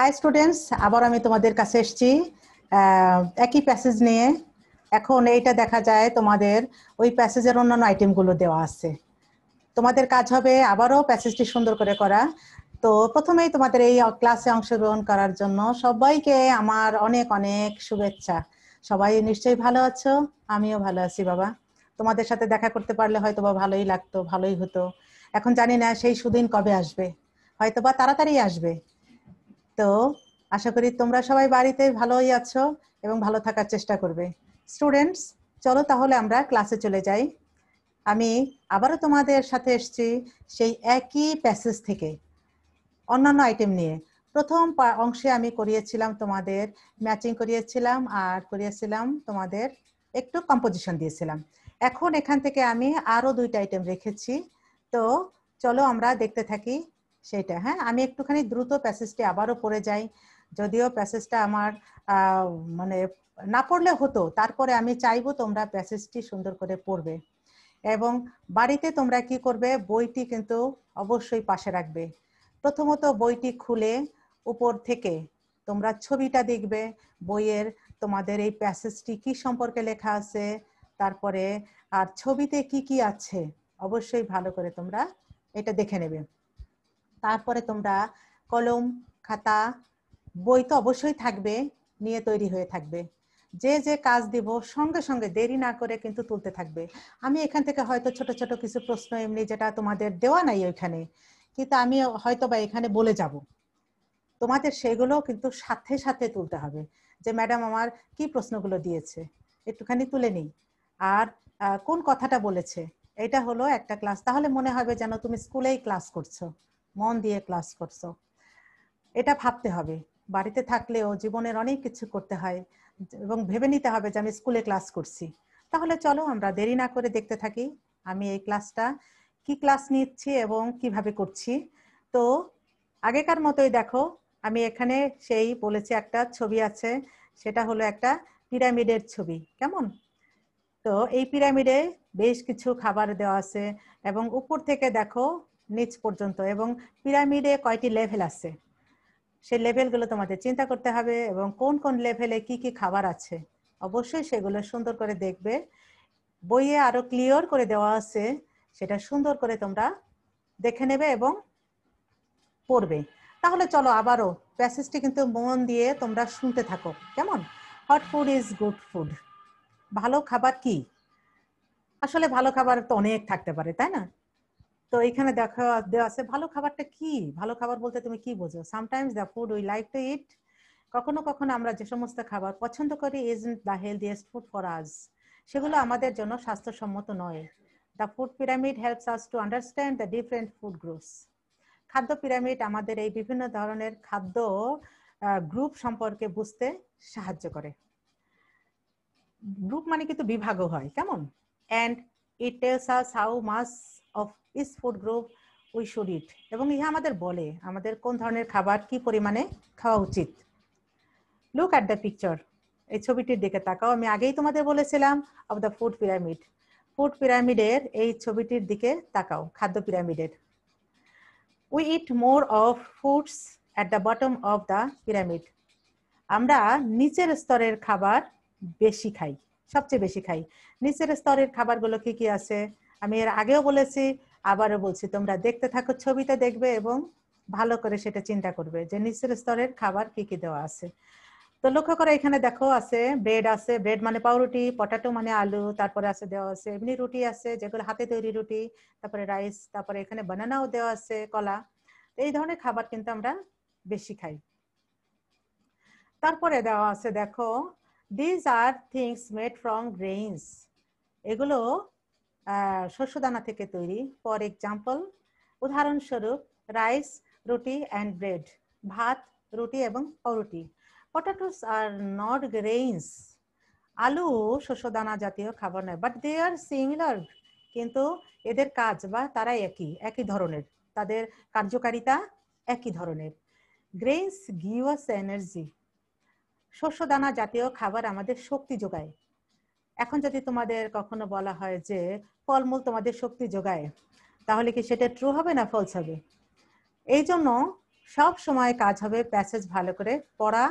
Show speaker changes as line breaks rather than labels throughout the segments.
high students আবার আমি তোমাদের কাছে এসেছি একই প্যাসেজ নিয়ে এখন এইটা দেখা যায় তোমাদের ওই প্যাসেজের অন্যান্য আইটেমগুলো দেওয়া আছে তোমাদের কাজ হবে আবারও প্যাসেজটি সুন্দর করে করা তো প্রথমেই তোমাদের এই ক্লাসে অংশগ্রহণ করার জন্য সবাইকে আমার অনেক অনেক শুভেচ্ছা সবাই নিশ্চয়ই ভালো আছো আমিও ভালো আছি বাবা তোমাদের সাথে দেখা করতে পারলে হয়তো বা ভালোই লাগতো ভালোই হতো এখন জানি না সেই সুদিন কবে আসবে হয়তো বা তাড়াতাড়ি আসবে তো আশা করি তোমরা সবাই বাড়িতে ভালোই আছো এবং ভালো থাকার চেষ্টা করবে স্টুডেন্টস চলো তাহলে আমরা ক্লাসে চলে যাই আমি আবারও তোমাদের সাথে এসছি সেই একই প্যাসেজ থেকে অন্যান্য আইটেম নিয়ে প্রথম অংশে আমি করিয়েছিলাম তোমাদের ম্যাচিং করিয়েছিলাম আর করিয়েছিলাম তোমাদের একটু কম্পোজিশন দিয়েছিলাম এখন এখান থেকে আমি আরও দুইটা আইটেম রেখেছি তো চলো আমরা দেখতে থাকি সেটা হ্যাঁ আমি একটুখানি দ্রুত প্যাসেজটি আবারও পড়ে যাই যদিও প্যাসেজটা আমার মানে না পড়লে হতো তারপরে আমি চাইবো তোমরা প্যাসেজটি সুন্দর করে পড়বে এবং বাড়িতে তোমরা কি করবে বইটি কিন্তু অবশ্যই পাশে রাখবে প্রথমত বইটি খুলে উপর থেকে তোমরা ছবিটা দেখবে বইয়ের তোমাদের এই প্যাসেজটি কি সম্পর্কে লেখা আছে তারপরে আর ছবিতে কি কি আছে অবশ্যই ভালো করে তোমরা এটা দেখে নেবে তারপরে তোমরা কলম খাতা বই তো অবশ্যই থাকবে নিয়ে তৈরি হয়ে থাকবে যে যে কাজ দিব সঙ্গে সঙ্গে দেরি না করে কিন্তু তুলতে থাকবে আমি এখান থেকে হয়তো ছোট ছোট কিছু প্রশ্ন এমনি যেটা তোমাদের দেওয়া নাই ওইখানে কিন্তু আমি হয়তো বা এখানে বলে যাব তোমাদের সেগুলো কিন্তু সাথে সাথে তুলতে হবে যে ম্যাডাম আমার কি প্রশ্নগুলো দিয়েছে একটুখানি তুলে নিই আর কোন কথাটা বলেছে এটা হলো একটা ক্লাস তাহলে মনে হবে যেন তুমি স্কুলেই ক্লাস করছো মন দিয়ে ক্লাস করছো এটা ভাবতে হবে বাড়িতে থাকলেও জীবনের অনেক কিছু করতে হয় এবং ভেবে নিতে হবে যে আমি স্কুলে ক্লাস করছি তাহলে চলো আমরা দেরি না করে দেখতে থাকি আমি এই ক্লাসটা কি ক্লাস নিচ্ছি এবং কিভাবে করছি তো আগেকার মতোই দেখো আমি এখানে সেই বলেছি একটা ছবি আছে সেটা হলো একটা পিরামিডের ছবি কেমন তো এই পিরামিডে বেশ কিছু খাবার দেওয়া আছে এবং উপর থেকে দেখো নিচ পর্যন্ত এবং পিরামিডে কয়টি লেভেল আছে সেই লেভেলগুলো তোমাদের চিন্তা করতে হবে এবং কোন কোন লেভেলে কি কি খাবার আছে অবশ্যই সেগুলো সুন্দর করে দেখবে বইয়ে আরো ক্লিয়ার করে দেওয়া আছে সেটা সুন্দর করে তোমরা দেখে নেবে এবং পড়বে তাহলে চলো আবারও প্যাসেজটি কিন্তু মন দিয়ে তোমরা শুনতে থাকো কেমন hot food is good food ভালো খাবার কি আসলে ভালো খাবার তো অনেক থাকতে পারে তাই না তো এখানে দেখা দেওয়া আছে ভালো খাবারটা কি ভালো খাবার বলতে তুমি কি বোঝো sometimes the food we like to eat কখনো কখনো আমরা যে সমস্ত খাবার পছন্দ করি is the healthiest food for us সেগুলো আমাদের জন্য স্বাস্থ্যসম্মত নয় the food pyramid helps us to understand the different food groups খাদ্য পিরামিড আমাদের এই বিভিন্ন ধরনের খাদ্য গ্রুপ সম্পর্কে বুঝতে সাহায্য করে গ্রুপ মানে কিন্তু বিভাগও হয় কেমন and it tells us how much of this food group we should eat এবং ইহা আমাদের বলে আমাদের কোন ধরনের খাবার কি পরিমাণে খাওয়া উচিত লুক অ্যাট দ্য পিকচার এই ছবিটির দিকে তাকাও আমি আগেই তোমাদের বলেছিলাম of the food pyramid food পিরামিডের এই ছবিটির দিকে তাকাও খাদ্য পিরামিডের we eat more of foods at the bottom of the pyramid আমরা নিচের স্তরের খাবার বেশি খাই সবচেয়ে বেশি খাই নিচের স্তরের খাবারগুলো কি কি আছে আমি এর আগেও বলেছি আবারও বলছি তোমরা দেখতে থাকো ছবিতে দেখবে এবং ভালো করে সেটা চিন্তা করবে যে নিচের স্তরের খাবার কি কি দেওয়া আছে তো লক্ষ্য করো এখানে দেখো আছে ব্রেড আছে ব্রেড মানে পাউরুটি পটাটো মানে আলু তারপরে আছে দেওয়া আছে এমনি রুটি আছে যেগুলো হাতে তৈরি রুটি তারপরে রাইস তারপরে এখানে বানানাও দেওয়া আছে কলা এই ধরনের খাবার কিন্তু আমরা বেশি খাই তারপরে দেওয়া আছে দেখো these are things made from grains এগুলো শস্যদানা থেকে তৈরি ফর এক্সাম্পল উদাহরণস্বরূপ রাইস রুটি অ্যান্ড ব্রেড ভাত রুটি এবং পাউরুটি পটাটোস আর নট গ্রেইনস আলু শস্যদানা জাতীয় খাবার নয় বাট দে আর সিমিলার কিন্তু এদের কাজ বা তারা একই একই ধরনের তাদের কার্যকারিতা একই ধরনের গ্রেইনস গিভ আস এনার্জি শস্যদানা জাতীয় খাবার আমাদের শক্তি যোগায় এখন যদি তোমাদের কখনো বলা হয় যে ফলমূল তোমাদের শক্তি যোগায় তাহলে কি সেটা ট্রু হবে না ফলস হবে এই জন্য সব সময় কাজ হবে প্যাসেজ ভালো করে পড়া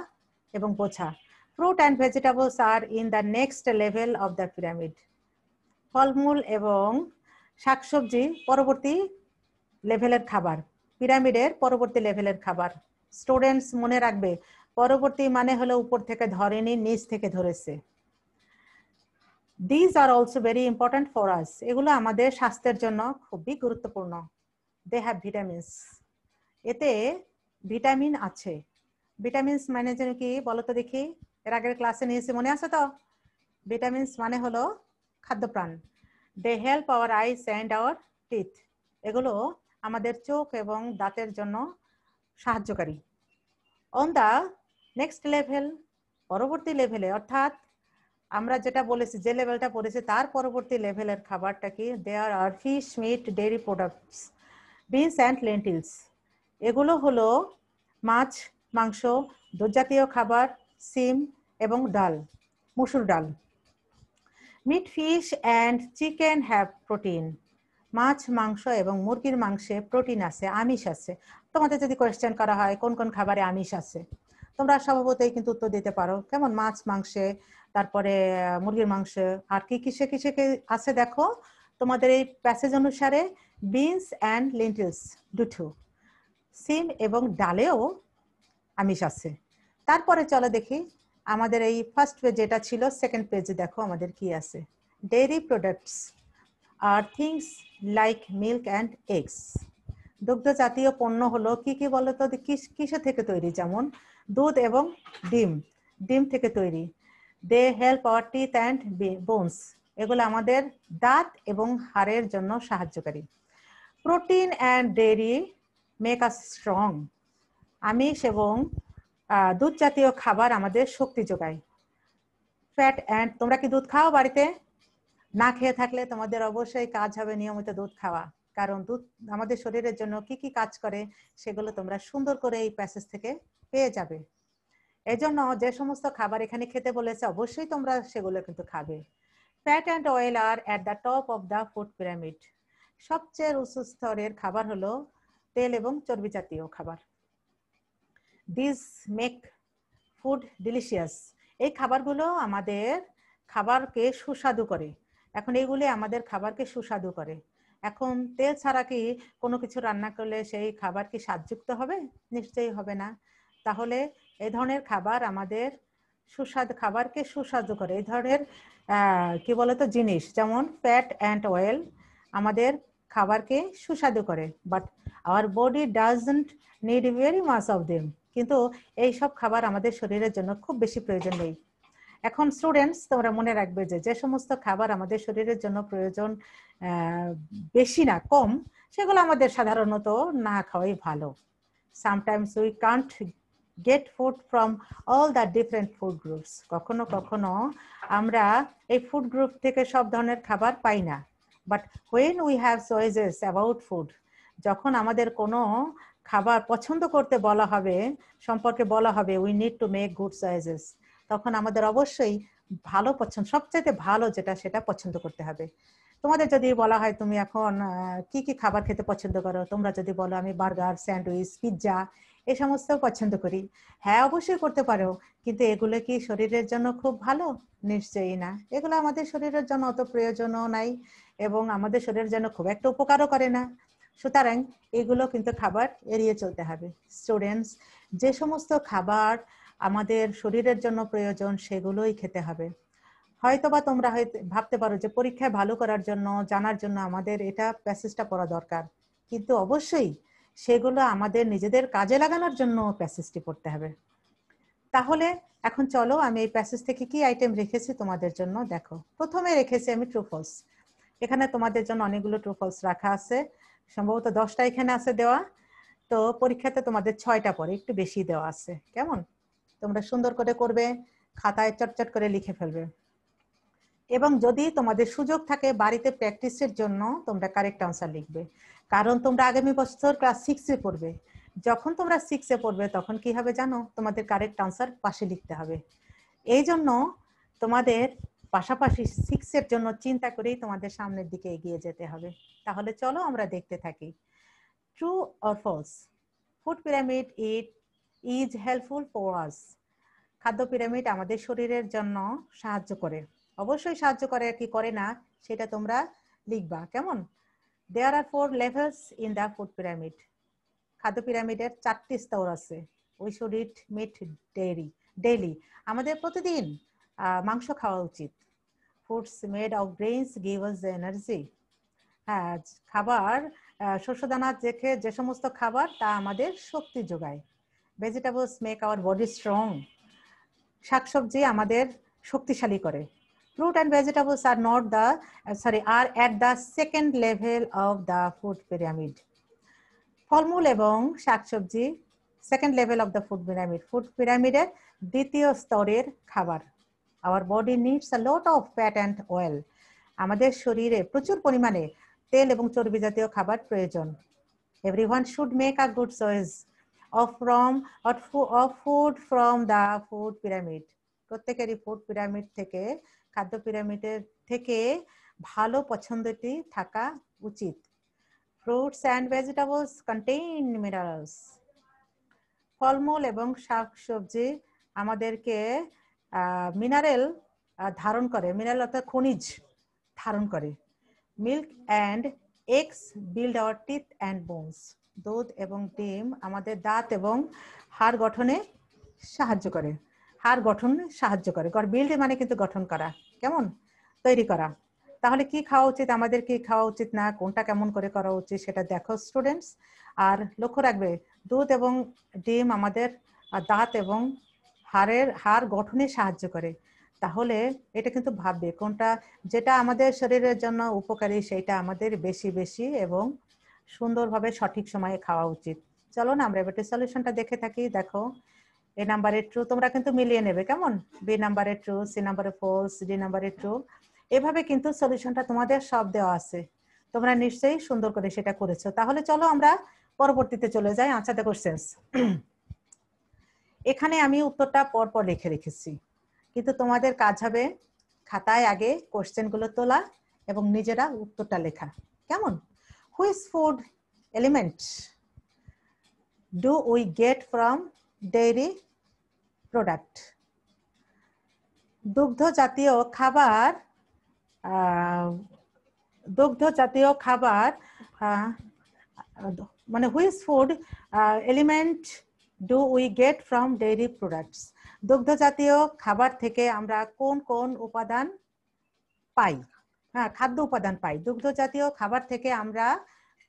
এবং বোঝা fruit and vegetables are in the next level of the pyramid ফলমূল এবং শাকসবজি পরবর্তী লেভেলের খাবার পিরামিডের পরবর্তী লেভেলের খাবার স্টুডেন্টস মনে রাখবে পরবর্তী মানে হলো উপর থেকে ধরেনি নিচ থেকে ধরেছে these are also very important for us এগুলো আমাদের স্বাস্থ্যের জন্য খুবই গুরুত্বপূর্ণ দে হ্যাভ ভিটামিনস এতে ভিটামিন আছে ভিটামিনস মানে যেন কি বলতো দেখি এর আগের ক্লাসে নিয়েছি মনে আছে তো ভিটামিনস মানে হলো খাদ্যপ্রাণ they help our eyes and our teeth এগুলো আমাদের চোখ এবং দাঁতের জন্য সাহায্যকারী অন দ্য নেক্সট লেভেল পরবর্তী লেভেলে অর্থাৎ আমরা যেটা বলেছি যে লেভেলটা পড়েছি তার পরবর্তী লেভেলের খাবারটা কি there are fish meat dairy products beans and lentils এগুলো হলো মাছ মাংস দুজাতীয় খাবার সিম এবং ডাল মুসুর ডাল meat fish and chicken have protein মাছ মাংস এবং মুরগির মাংসে প্রোটিন আছে আমিষ আছে তোমাদের যদি কোয়েশ্চেন করা হয় কোন কোন খাবারে আমিষ আছে তোমরা স্বভাবতই কিন্তু উত্তর দিতে পারো কেমন মাছ মাংসে তারপরে মুরগির মাংস আর কি কিসে কিসে আছে দেখো তোমাদের এই প্যাসেজ অনুসারে বিনস অ্যান্ড লেন্টিলস দুটো সিম এবং ডালেও আমিষ আছে তারপরে চলো দেখি আমাদের এই ফার্স্ট পেজ যেটা ছিল সেকেন্ড পেজে দেখো আমাদের কি আছে dairy products are things like milk and eggs দুগ্ধ জাতীয় পণ্য হলো কি কি বলতো কিসে থেকে তৈরি যেমন দুধ এবং ডিম ডিম থেকে তৈরি they help our teeth and bones এগুলো আমাদের দাঁত এবং হাড়ের জন্য সাহায্যকারী protein and dairy make us strong আমিষ এবং দুধ জাতীয় খাবার আমাদের শক্তি যোগায় ফ্যাট অ্যান্ড তোমরা কি দুধ খাও বাড়িতে না খেয়ে থাকলে তোমাদের অবশ্যই কাজ হবে নিয়মিত দুধ খাওয়া কারণ দুধ আমাদের শরীরের জন্য কি কি কাজ করে সেগুলো তোমরা সুন্দর করে এই প্যাসেজ থেকে পেয়ে যাবে এজন্য যে সমস্ত খাবার এখানে খেতে বলেছে অবশ্যই তোমরা সেগুলো কিন্তু খাবে fat and oil are at the top of the food pyramid সবচেয়ে উঁচু স্তরের খাবার হলো তেল এবং চর্বি জাতীয় খাবার দিস মেক ফুড ডিলিশিয়াস এই খাবারগুলো আমাদের খাবারকে সুস্বাদু করে এখন এইগুলি আমাদের খাবারকে সুস্বাদু করে এখন তেল ছাড়া কি কোনো কিছু রান্না করলে সেই খাবার কি স্বাদযুক্ত হবে নিশ্চয়ই হবে না তাহলে এই ধরনের খাবার আমাদের সুস্বাদু খাবারকে সুস্বাদু করে এই ধরনের কি বলতো জিনিস যেমন ফ্যাট অ্যান্ড অয়েল আমাদের খাবারকে সুস্বাদু করে but our body doesn't need very much of them কিন্তু এই সব খাবার আমাদের শরীরের জন্য খুব বেশি প্রয়োজন নেই এখন স্টুডেন্টস তোমরা মনে রাখবে যে যে সমস্ত খাবার আমাদের শরীরের জন্য প্রয়োজন বেশি না কম সেগুলো আমাদের সাধারণত না খাওয়াই ভালো sometimes we can't get food from all the different food groups কখনো কখনো আমরা এই ফুড গ্রুপ থেকে সব ধরনের খাবার পাই না but when we have choices about food যখন আমাদের কোনো খাবার পছন্দ করতে বলা হবে সম্পর্কে বলা হবে we need to make good choices তখন আমাদের অবশ্যই ভালো পছন্দ সবচাইতে ভালো যেটা সেটা পছন্দ করতে হবে তোমাদের যদি বলা হয় তুমি এখন কি কি খাবার খেতে পছন্দ করো তোমরা যদি বলো আমি বার্গার স্যান্ডউইচ পিৎজা এ সমস্ত পছন্দ করি হ্যাঁ অবশ্যই করতে পারো কিন্তু এগুলো কি শরীরের জন্য খুব ভালো নিশ্চয়ই না এগুলো আমাদের শরীরের জন্য অত প্রয়োজনও নাই এবং আমাদের শরীরের জন্য খুব একটা উপকারও করে না সুতরাং এগুলো কিন্তু খাবার এড়িয়ে চলতে হবে স্টুডেন্টস যে সমস্ত খাবার আমাদের শরীরের জন্য প্রয়োজন সেগুলোই খেতে হবে হয়তো বা তোমরা হয়তো ভাবতে পারো যে পরীক্ষায় ভালো করার জন্য জানার জন্য আমাদের এটা প্যাসেজটা পড়া দরকার কিন্তু অবশ্যই সেগুলো আমাদের নিজেদের কাজে লাগানোর জন্য প্যাসেজটি পড়তে হবে তাহলে এখন চলো আমি এই প্যাসেজ থেকে কি আইটেম রেখেছি তোমাদের জন্য দেখো প্রথমে রেখেছি আমি ট্রুফলস এখানে তোমাদের জন্য অনেকগুলো ট্রুফলস রাখা আছে সম্ভবত দশটা এখানে আছে দেওয়া তো পরীক্ষাতে তোমাদের ছয়টা পরে একটু বেশি দেওয়া আছে কেমন তোমরা সুন্দর করে করবে খাতায় চটচট করে লিখে ফেলবে এবং যদি তোমাদের সুযোগ থাকে বাড়িতে প্র্যাকটিসের জন্য তোমরা কারেক্ট আনসার লিখবে কারণ তোমরা আগামী বছর ক্লাস সিক্সে পড়বে যখন তোমরা সিক্সে পড়বে তখন কি হবে জানো তোমাদের কারেক্ট আনসার পাশে লিখতে হবে এই জন্য তোমাদের পাশাপাশি সিক্সের জন্য চিন্তা করেই তোমাদের সামনের দিকে এগিয়ে যেতে হবে তাহলে চলো আমরা দেখতে থাকি true or false food pyramid it is helpful for us খাদ্য পিরামিড আমাদের শরীরের জন্য সাহায্য করে অবশ্যই সাহায্য করে কি করে না সেটা তোমরা লিখবা কেমন there are four levels in the food pyramid খাদ্য পিরামিডের চারটি স্তর আছে we should eat meat dairy daily আমাদের প্রতিদিন মাংস খাওয়া উচিত foods made of grains give us energy হ্যাঁ খাবার দানা দেখে যে সমস্ত খাবার তা আমাদের শক্তি যোগায় vegetables make our body strong শাকসবজি আমাদের শক্তিশালী করে fruit and vegetables are not the uh, sorry are at the second level of the food pyramid ফলমূল এবং শাকসবজি second level of the food pyramid food পিরামিডের দ্বিতীয় স্তরের খাবার our body needs a lot of fat and oil আমাদের শরীরে প্রচুর পরিমাণে তেল এবং চর্বি জাতীয় খাবার প্রয়োজন everyone should make a good choice of from of food from the food pyramid প্রত্যেকেরই ফুড পিরামিড থেকে খাদ্য পিরামিডের থেকে ভালো পছন্দটি থাকা উচিত fruits and vegetables contain minerals ফলমূল এবং শাকসবজি আমাদেরকে মিনারেল ধারণ করে মিনারেল অর্থাৎ খনিজ ধারণ করে milk and eggs build our teeth and bones দুধ এবং ডিম আমাদের দাঁত এবং হাড় গঠনে সাহায্য করে আর গঠন সাহায্য করে বিল্ড মানে কিন্তু গঠন করা কেমন তৈরি করা তাহলে কি খাওয়া উচিত আমাদের কি খাওয়া উচিত না কোনটা কেমন করে করা উচিত সেটা দেখো স্টুডেন্টস আর লক্ষ্য রাখবে দুধ এবং ডিম আমাদের দাঁত এবং হাড়ের হাড় গঠনে সাহায্য করে তাহলে এটা কিন্তু ভাববে কোনটা যেটা আমাদের শরীরের জন্য উপকারী সেটা আমাদের বেশি বেশি এবং সুন্দরভাবে সঠিক সময়ে খাওয়া উচিত চলো না আমরা এবার সলিউশনটা দেখে থাকি দেখো এ নাম্বারের ট্রু তোমরা কিন্তু মিলিয়ে নেবে কেমন বি নাম্বারের ট্রু সি নাম্বারে ফোর্স ডি নাম্বারের ট্রু এভাবে কিন্তু সলিউশনটা তোমাদের সব দেওয়া আছে তোমরা নিশ্চয়ই সুন্দর করে সেটা করেছো তাহলে চলো আমরা পরবর্তীতে চলে যাই আচ্ছা দেখো কোশ্চেন্স এখানে আমি উত্তরটা পরপর লিখে রেখেছি কিন্তু তোমাদের কাজ হবে খাতায় আগে কোশ্চেনগুলো তোলা এবং নিজেরা উত্তরটা লেখা কেমন which food element do we get from dairy product দুগ্ধ জাতীয় খাবার দুগ্ধ জাতীয় খাবার মানে which food element do we get from dairy products দুগ্ধ জাতীয় খাবার থেকে আমরা কোন কোন উপাদান পাই হ্যাঁ খাদ্য উপাদান পাই দুগ্ধ জাতীয় খাবার থেকে আমরা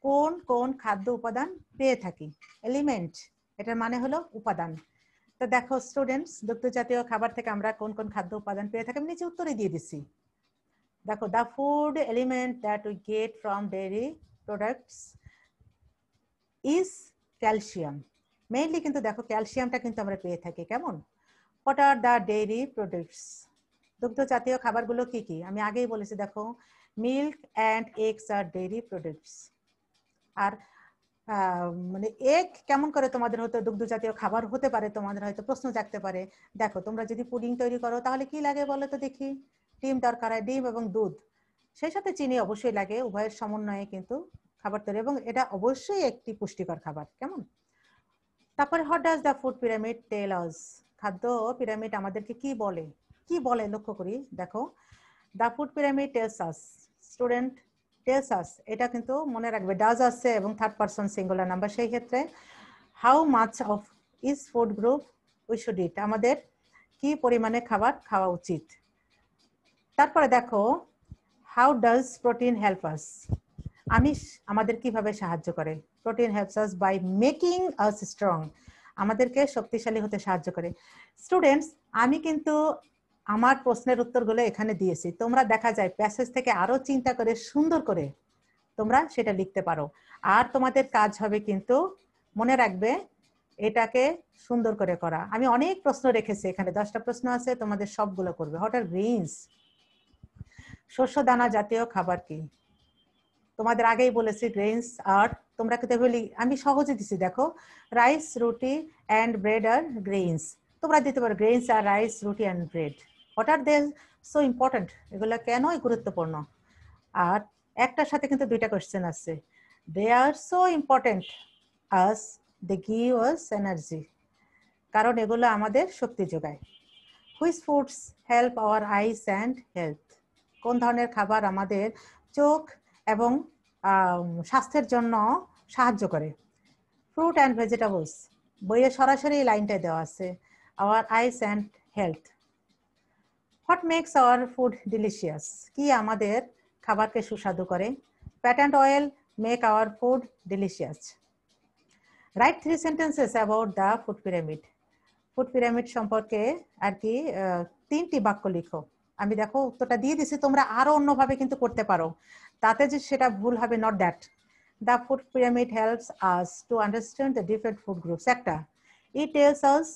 কোন কোন খাদ্য উপাদান পেয়ে থাকি এলিমেন্ট এটার মানে হলো উপাদান তা দেখো স্টুডেন্টস দুগ্ধ জাতীয় খাবার থেকে আমরা কোন কোন খাদ্য উপাদান পেয়ে থাকি আমি নিচে উত্তরে দিয়ে দিছি দেখো the food element that we get from dairy products is calcium mainly কিন্তু দেখো ক্যালসিয়ামটা কিন্তু আমরা পেয়ে থাকি কেমন what are the dairy products দুগ্ধ জাতীয় খাবারগুলো কি কি আমি আগেই বলেছি দেখো milk and eggs are dairy products আর মানে এক কেমন করে তোমাদের হতে দুগ্ধ জাতীয় খাবার হতে পারে তোমাদের হয়তো প্রশ্ন জাগতে পারে দেখো তোমরা যদি পুডিং তৈরি করো তাহলে কি লাগে বলো তো দেখি ডিম দরকার হয় ডিম এবং দুধ সেই সাথে চিনি অবশ্যই লাগে উভয়ের সমন্বয়ে কিন্তু খাবার তৈরি এবং এটা অবশ্যই একটি পুষ্টিকর খাবার কেমন তারপরে what does the food pyramid tells খাদ্য পিরামিড আমাদেরকে কি বলে কি বলে লক্ষ্য করি দেখো the food pyramid tells us student tells us এটা কিন্তু মনে রাখবে ডাজ আসছে এবং থার্ড পারসন সিঙ্গুলার নাম্বার সেই ক্ষেত্রে how much of this food group we should eat আমাদের কি পরিমাণে খাবার খাওয়া উচিত তারপরে দেখো how does protein help us আমিষ আমাদের কিভাবে সাহায্য করে protein helps us by making us strong আমাদেরকে শক্তিশালী হতে সাহায্য করে স্টুডেন্টস আমি কিন্তু আমার প্রশ্নের উত্তরগুলো এখানে দিয়েছি তোমরা দেখা যায় প্যাসেজ থেকে আরো চিন্তা করে সুন্দর করে তোমরা সেটা লিখতে পারো আর তোমাদের কাজ হবে কিন্তু মনে রাখবে এটাকে সুন্দর করে করা আমি অনেক প্রশ্ন রেখেছি এখানে দশটা প্রশ্ন আছে তোমাদের সবগুলো করবে হঠাৎ গ্রিনস শস্য দানা জাতীয় খাবার কি তোমাদের আগেই বলেছি গ্রিনস আর তোমরা কিন্তু আমি সহজে দিছি দেখো rice roti and bread R Greens তোমরা দিতে পারো grains are rice roti and bread what are they so important এগুলো কেনই গুরুত্বপূর্ণ আর একটার সাথে কিন্তু দুইটা কোয়েশ্চেন আছে they are so important as they give us energy কারণ এগুলো আমাদের শক্তি যোগায় which foods help our eyes and health কোন ধরনের খাবার আমাদের চোখ এবং স্বাস্থ্যের জন্য সাহায্য করে ফ্রুট অ্যান্ড ভেজিটেবলস বইয়ে সরাসরি লাইনটায় দেওয়া আছে our eyes and health what makes our food delicious কি আমাদের খাবারকে সুস্বাদু করে fat and oil make our food delicious write three sentences about the food pyramid food pyramid সম্পর্কে আর কি তিনটি বাক্য লিখো আমি দেখো উত্তরটা দিয়ে দিছি তোমরা আরো অন্যভাবে কিন্তু করতে পারো তাতে যে সেটা ভুল হবে not that the food pyramid helps us to understand the different food groups একটা it tells us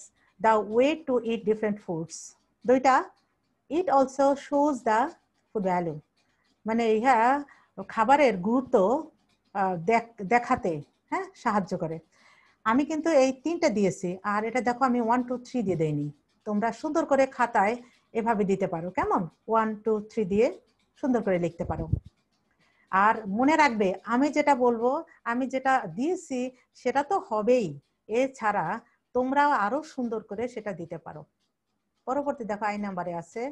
the way to eat different foods দুইটা it also shows the food value মানে ইহা খাবারের গুরুত্ব দেখাতে হ্যাঁ সাহায্য করে আমি কিন্তু এই তিনটা দিয়েছি আর এটা দেখো আমি ওয়ান টু থ্রি দিয়ে দেইনি তোমরা সুন্দর করে খাতায় এভাবে দিতে পারো কেমন ওয়ান টু থ্রি দিয়ে সুন্দর করে লিখতে পারো আর মনে রাখবে আমি যেটা বলবো আমি যেটা দিয়েছি সেটা তো হবেই এছাড়া তোমরাও আরো সুন্দর করে সেটা দিতে পারো পরবর্তী দেখো আই নাম্বারে আছে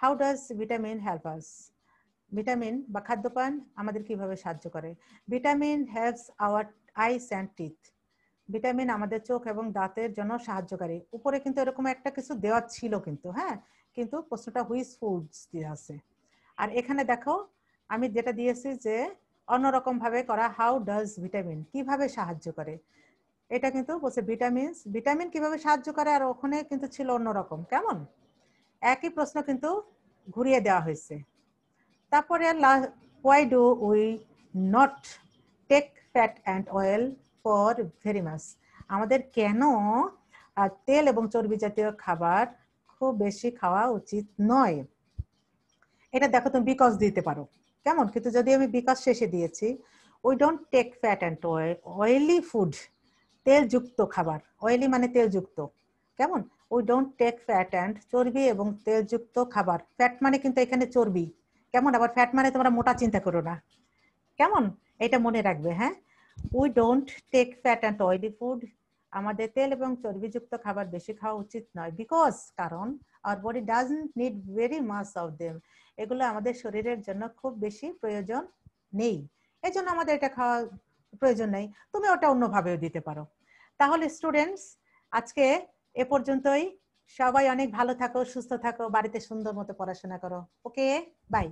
how does vitamin help us vitamin বা খাদ্যপান আমাদের কিভাবে সাহায্য করে vitamin helps our eyes and teeth vitamin আমাদের চোখ এবং দাঁতের জন্য সাহায্যকারী উপরে কিন্তু এরকম একটা কিছু দেওয়া ছিল কিন্তু হ্যাঁ কিন্তু প্রশ্নটা হুইস ফুডস দিয়ে আছে আর এখানে দেখো আমি যেটা দিয়েছি যে অন্যরকম ভাবে করা হাউ ডাজ ভিটামিন কিভাবে সাহায্য করে এটা কিন্তু বলছে ভিটামিনস ভিটামিন কিভাবে সাহায্য করে আর ওখানে কিন্তু ছিল অন্যরকম কেমন একই প্রশ্ন কিন্তু ঘুরিয়ে দেওয়া হয়েছে তারপরে why do we not take fat and oil for very much আমাদের কেন তেল এবং চর্বি জাতীয় খাবার খুব বেশি খাওয়া উচিত নয় এটা দেখো তুমি বিকজ দিতে পারো কেমন কিন্তু যদি আমি বিকজ শেষে দিয়েছি we don't take fat and oil oily food তেলযুক্ত খাবার অয়েলি মানে তেলযুক্ত কেমন we don't take fat and চর্বি এবং তেলযুক্ত খাবার ফ্যাট মানে কিন্তু এখানে চর্বি কেমন আবার ফ্যাট মানে তোমরা মোটা চিন্তা করো না কেমন এটা মনে রাখবে হ্যাঁ we don't take fat and oily food আমাদের তেল এবং চর্বিযুক্ত খাবার বেশি খাওয়া উচিত নয় বিকজ কারণ our body doesn't need very much of them এগুলো আমাদের শরীরের জন্য খুব বেশি প্রয়োজন নেই এজন্য আমাদের এটা খাওয়া প্রয়োজন নেই তুমি ওটা অন্যভাবেও দিতে পারো তাহলে স্টুডেন্টস আজকে এ পর্যন্তই সবাই অনেক ভালো থাকো সুস্থ থাকো বাড়িতে সুন্দর মতো পড়াশোনা করো ওকে বাই